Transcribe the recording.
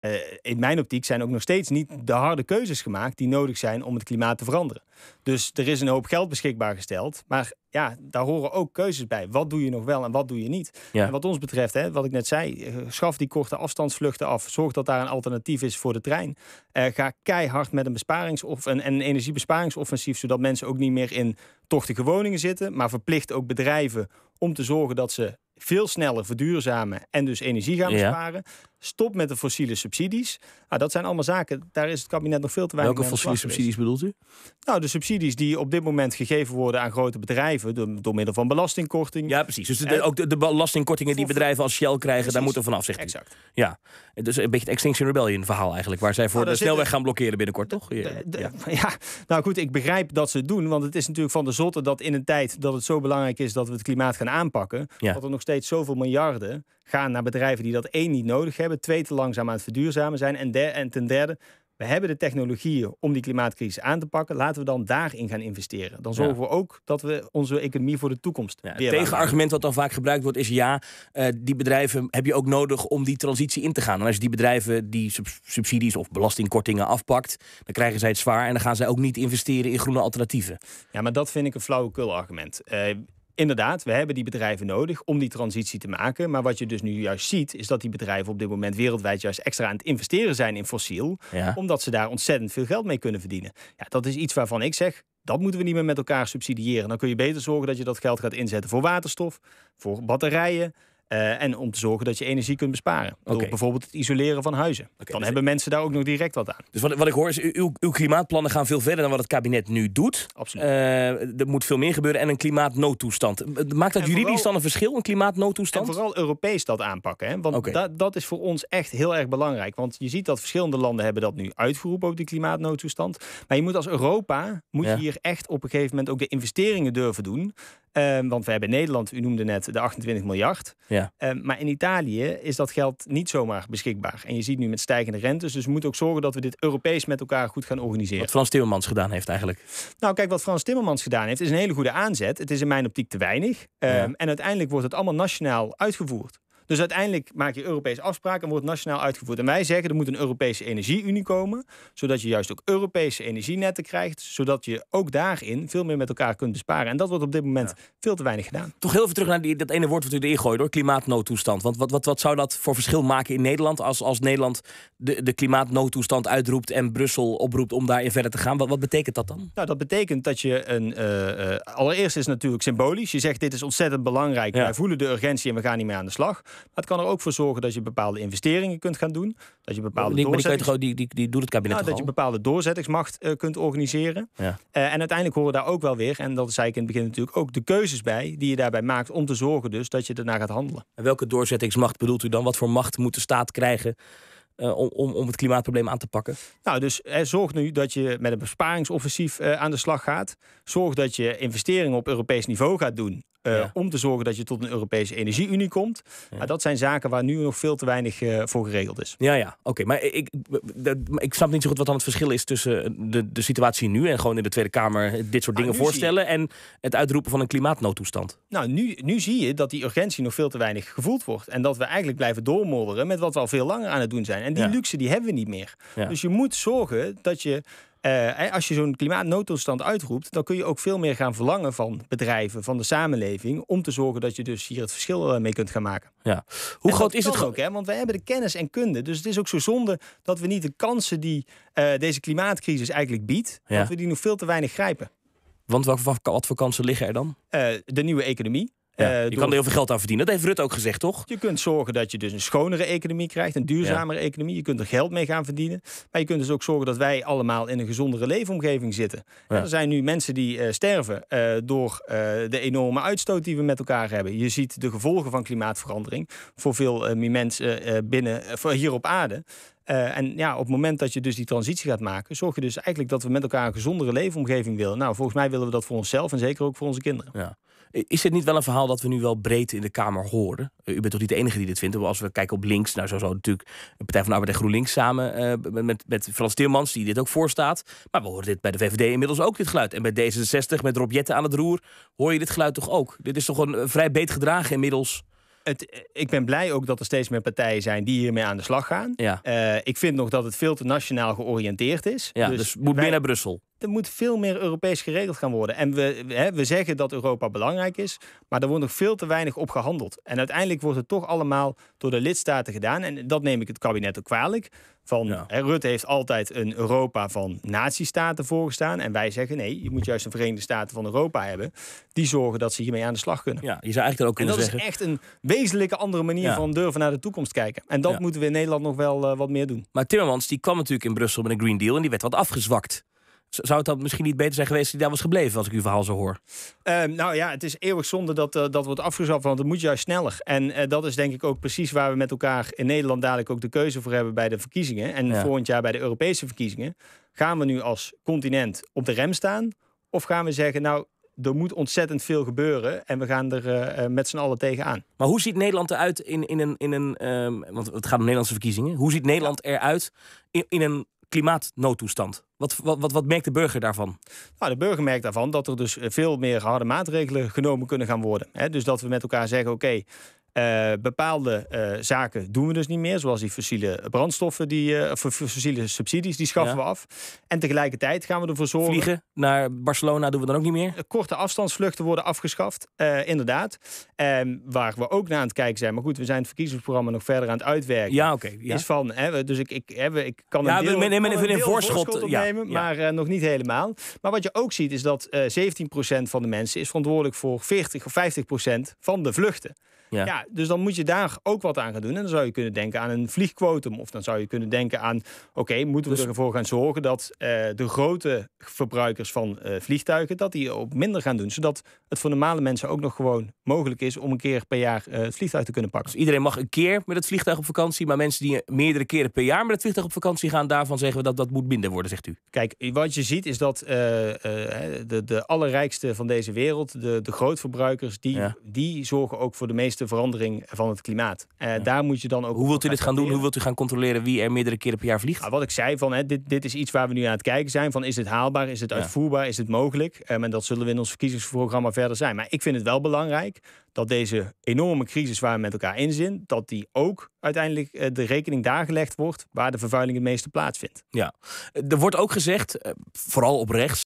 Eh, in mijn optiek zijn ook nog steeds niet de harde keuzes gemaakt die nodig zijn om het klimaat te veranderen. Dus er is een hoop geld beschikbaar gesteld, maar ja, daar horen ook keuzes bij. Wat doe je nog wel en wat doe je niet? En wat ons betreft, hè, wat ik net zei, eh, schaf die korte afstandsvluchten af. Zorg dat daar een alternatief is voor de trein. Eh, ga keihard met een, besparings- of een, een energiebesparingsoffensief, zodat mensen ook niet meer in tochtige woningen zitten, maar verplicht ook bedrijven om te zorgen dat ze veel sneller verduurzamen en dus energie gaan besparen. Stop met de fossiele subsidies. Nou, dat zijn allemaal zaken, daar is het kabinet nog veel te weinig Welke fossiele subsidies bedoelt u? Nou, de subsidies die op dit moment gegeven worden aan grote bedrijven door, middel van belastingkorting. Ja, precies. Dus eh, ook de, belastingkortingen die bedrijven als Shell krijgen, daar moeten vanaf, zijn. exact. Ja, dus een beetje het Extinction Rebellion verhaal eigenlijk, waar zij voor nou, de snelweg gaan blokkeren binnenkort, toch? Ja. nou goed, ik begrijp dat ze het doen, want het is natuurlijk van de zotte dat in een tijd dat het zo belangrijk is dat we het klimaat gaan aanpakken, ja. dat er nog steeds zoveel miljarden gaan naar bedrijven die dat één niet nodig hebben, twee te langzaam aan het verduurzamen zijn en, der, en ten derde we hebben de technologieën om die klimaatcrisis aan te pakken. Laten we dan daarin gaan investeren. Dan zorgen we ook dat we onze economie voor de toekomst. het tegenargument wat dan vaak gebruikt wordt is: ja, eh, die bedrijven heb je ook nodig om die transitie in te gaan. En als je die bedrijven die subsidies of belastingkortingen afpakt, dan krijgen zij het zwaar en dan gaan zij ook niet investeren in groene alternatieven. Ja, maar dat vind ik een flauwekul argument. Eh, inderdaad, we hebben die bedrijven nodig om die transitie te maken. Maar wat je dus nu juist ziet, is dat die bedrijven op dit moment wereldwijd juist extra aan het investeren zijn in fossiel. Omdat ze daar ontzettend veel geld mee kunnen verdienen. Ja, dat is iets waarvan ik zeg, dat moeten we niet meer met elkaar subsidiëren. Dan kun je beter zorgen dat je dat geld gaat inzetten voor waterstof, voor batterijen, eh, en om te zorgen dat je energie kunt besparen. Door bijvoorbeeld het isoleren van huizen. dan dus hebben mensen daar ook nog direct wat aan. Dus wat, ik hoor is, uw, uw, klimaatplannen gaan veel verder dan wat het kabinet nu doet. Absoluut. Eh, er moet veel meer gebeuren en een klimaatnoodtoestand. Maakt dat juridisch dan een verschil, een klimaatnoodtoestand? En vooral Europees dat aanpakken. Hè? Want dat is voor ons echt heel erg belangrijk. Want je ziet dat verschillende landen hebben dat nu uitgeroepen op die klimaatnoodtoestand. Maar je moet als Europa, moet je hier echt op een gegeven moment ook de investeringen durven doen. Ehm, want we hebben in Nederland, u noemde net, de 28 miljard. Ja. Ehm, maar in Italië is dat geld niet zomaar beschikbaar. En je ziet nu met stijgende rentes. Dus we moeten ook zorgen dat we dit Europees met elkaar goed gaan organiseren. Wat Frans Timmermans gedaan heeft eigenlijk. Nou, kijk, wat Frans Timmermans gedaan heeft, is een hele goede aanzet. Het is in mijn optiek te weinig. Ehm, en uiteindelijk wordt het allemaal nationaal uitgevoerd. Dus uiteindelijk maak je Europese afspraken en wordt nationaal uitgevoerd. En wij zeggen er moet een Europese energieunie komen, zodat je juist ook Europese energienetten krijgt, zodat je ook daarin veel meer met elkaar kunt besparen. En dat wordt op dit moment veel te weinig gedaan. Toch heel even terug naar die, dat ene woord wat u erin gooit hoor, klimaatnoodtoestand. Want wat, wat, wat zou dat voor verschil maken in Nederland als, als Nederland de, de klimaatnoodtoestand uitroept en Brussel oproept om daarin verder te gaan? Wat, wat betekent dat dan? Nou, dat betekent dat je een. Eh, eh, allereerst is het natuurlijk symbolisch. Je zegt dit is ontzettend belangrijk. Wij voelen de urgentie en we gaan niet meer aan de slag. Maar het kan er ook voor zorgen dat je bepaalde investeringen kunt gaan doen. Dat je bepaalde die, die, die, die, doet het kabinet nou, Dat je bepaalde doorzettingsmacht eh, kunt organiseren. Ja. Eh, en uiteindelijk horen daar ook wel weer, en dat zei ik in het begin natuurlijk ook, de keuzes bij die je daarbij maakt om te zorgen dus dat je daarna gaat handelen. En welke doorzettingsmacht bedoelt u dan? Wat voor macht moet de staat krijgen? Uh, om, om, het klimaatprobleem aan te pakken? Nou, dus zorg nu dat je met een besparingsoffensief aan de slag gaat. Zorg dat je investeringen op Europees niveau gaat doen. Eh, om te zorgen dat je tot een Europese energieunie komt. Maar dat zijn zaken waar nu nog veel te weinig eh, voor geregeld is. Ja, ja, oké. Maar ik, ik snap niet zo goed wat dan het verschil is tussen eh, de, de situatie nu en gewoon in de Tweede Kamer dit soort ah, dingen voorstellen. En het uitroepen van een klimaatnoodtoestand. Nou, nu, zie je dat die urgentie nog veel te weinig gevoeld wordt. En dat we eigenlijk blijven doormodderen met wat we al veel langer aan het doen zijn. En die luxe die hebben we niet meer. Dus je moet zorgen dat je eh, als je zo'n klimaatnoodtoestand uitroept, dan kun je ook veel meer gaan verlangen van bedrijven, van de samenleving, om te zorgen dat je dus hier het verschil eh, mee kunt gaan maken. Ja. Hoe groot is het ook, hè? Want wij hebben de kennis en kunde, dus het is ook zo zonde dat we niet de kansen die eh, deze klimaatcrisis eigenlijk biedt, dat we die nog veel te weinig grijpen. Want wat, voor kansen liggen er dan? de nieuwe economie. Eh, je kan er heel veel geld aan verdienen. Dat heeft Rut ook gezegd, toch? Je kunt zorgen dat je dus een schonere economie krijgt, een duurzamere economie. Je kunt er geld mee gaan verdienen. Maar je kunt dus ook zorgen dat wij allemaal in een gezondere leefomgeving zitten. Er zijn nu mensen die eh, sterven eh, door de enorme uitstoot die we met elkaar hebben. Je ziet de gevolgen van klimaatverandering voor veel mensen binnen, hier op aarde. en ja, op het moment dat je dus die transitie gaat maken, zorg je dus eigenlijk dat we met elkaar een gezondere leefomgeving willen. Nou, volgens mij willen we dat voor onszelf en zeker ook voor onze kinderen. Ja. Is dit niet wel een verhaal dat we nu wel breed in de Kamer horen? U bent toch niet de enige die dit vindt? Als we kijken op links, nou zo zou natuurlijk de Partij van de Arbeid en GroenLinks samen eh, met, met Frans Timmermans, die dit ook voorstaat. Maar we horen dit bij de VVD inmiddels ook, dit geluid. En bij D66, met Rob Jetten aan het roer, hoor je dit geluid toch ook? Dit is toch een eh, vrij beet gedragen inmiddels? Het, eh, ik ben blij ook dat er steeds meer partijen zijn die hiermee aan de slag gaan. ik vind nog dat het veel te nationaal georiënteerd is. Ja, dus, dus moet meer naar Brussel er moet veel meer Europees geregeld gaan worden. En we, we zeggen dat Europa belangrijk is, maar er wordt nog veel te weinig op gehandeld. En uiteindelijk wordt het toch allemaal door de lidstaten gedaan. En dat neem ik het kabinet ook kwalijk. Van, Rutte heeft altijd een Europa van nazistaten voorgestaan. En wij zeggen nee, je moet juist een Verenigde Staten van Europa hebben. Die zorgen dat ze hiermee aan de slag kunnen. Ja, je zou eigenlijk ook kunnen en dat is echt een wezenlijke andere manier van durven naar de toekomst kijken. En dat moeten we in Nederland nog wel eh, wat meer doen. Maar Timmermans die kwam natuurlijk in Brussel met een Green Deal en die werd wat afgezwakt. Zou het dan misschien niet beter zijn geweest als hij daar was gebleven, als ik uw verhaal zo hoor? Ehm, nou ja, het is eeuwig zonde dat eh, dat wordt afgeschaft, want het moet juist sneller. En eh, dat is denk ik ook precies waar we met elkaar in Nederland dadelijk ook de keuze voor hebben bij de verkiezingen. En volgend jaar bij de Europese verkiezingen. Gaan we nu als continent op de rem staan? Of gaan we zeggen, nou, er moet ontzettend veel gebeuren en we gaan er eh, met z'n allen tegenaan. Maar hoe ziet Nederland eruit in, in een. In een ehm, want het gaat om Nederlandse verkiezingen. Hoe ziet Nederland eruit in, in een klimaatnoodtoestand. Wat, wat, wat, wat, merkt de burger daarvan? Nou, de burger merkt daarvan dat er dus eh, veel meer harde maatregelen genomen kunnen gaan worden. dus dat we met elkaar zeggen: oké, eh, bepaalde eh, zaken doen we dus niet meer, zoals die fossiele brandstoffen, die, eh, fossiele subsidies, die schaffen we af. En tegelijkertijd gaan we ervoor zorgen. Vliegen naar Barcelona doen we dan ook niet meer? Korte afstandsvluchten worden afgeschaft, inderdaad. Ehm, waar we ook naar aan het kijken zijn, maar goed, we zijn het verkiezingsprogramma nog verder aan het uitwerken. Ja, oké. Is van, hè, dus ik, ik, hè, ik kan ja, een deel, we nemen even een voorschot, opnemen, maar nog niet helemaal. Maar wat je ook ziet is dat 17% van de mensen is verantwoordelijk voor 40 of 50% van de vluchten. ja dus dan moet je daar ook wat aan gaan doen. En dan zou je kunnen denken aan een vliegquotum. Of dan zou je kunnen denken aan: oké, moeten we dus- ervoor gaan zorgen dat eh, de grote verbruikers van eh, vliegtuigen dat die ook minder gaan doen. Zodat het voor normale mensen ook nog gewoon mogelijk is om een keer per jaar eh, het vliegtuig te kunnen pakken. Dus iedereen mag een keer met het vliegtuig op vakantie. Maar mensen die meerdere keren per jaar met het vliegtuig op vakantie gaan, daarvan zeggen we dat dat moet minder worden, zegt u. Kijk, wat je ziet is dat de, de allerrijkste van deze wereld, de, de grootverbruikers, die, die zorgen ook voor de meeste veranderingen verandering van het klimaat. Eh, daar moet je dan ook. Hoe wilt u dit gaan doen? Hoe wilt u gaan controleren wie er meerdere keren per jaar vliegt? Nou, wat ik zei, van, hè, dit, dit is iets waar we nu aan het kijken zijn. Van, is het haalbaar? Is het uitvoerbaar? Is het mogelijk? Ehm, en dat zullen we in ons verkiezingsprogramma verder zijn. Maar ik vind het wel belangrijk dat deze enorme crisis waar we met elkaar in zitten, dat die ook uiteindelijk eh, de rekening daar gelegd wordt waar de vervuiling het meeste plaatsvindt. Ja, eh, er wordt ook gezegd, vooral op rechts,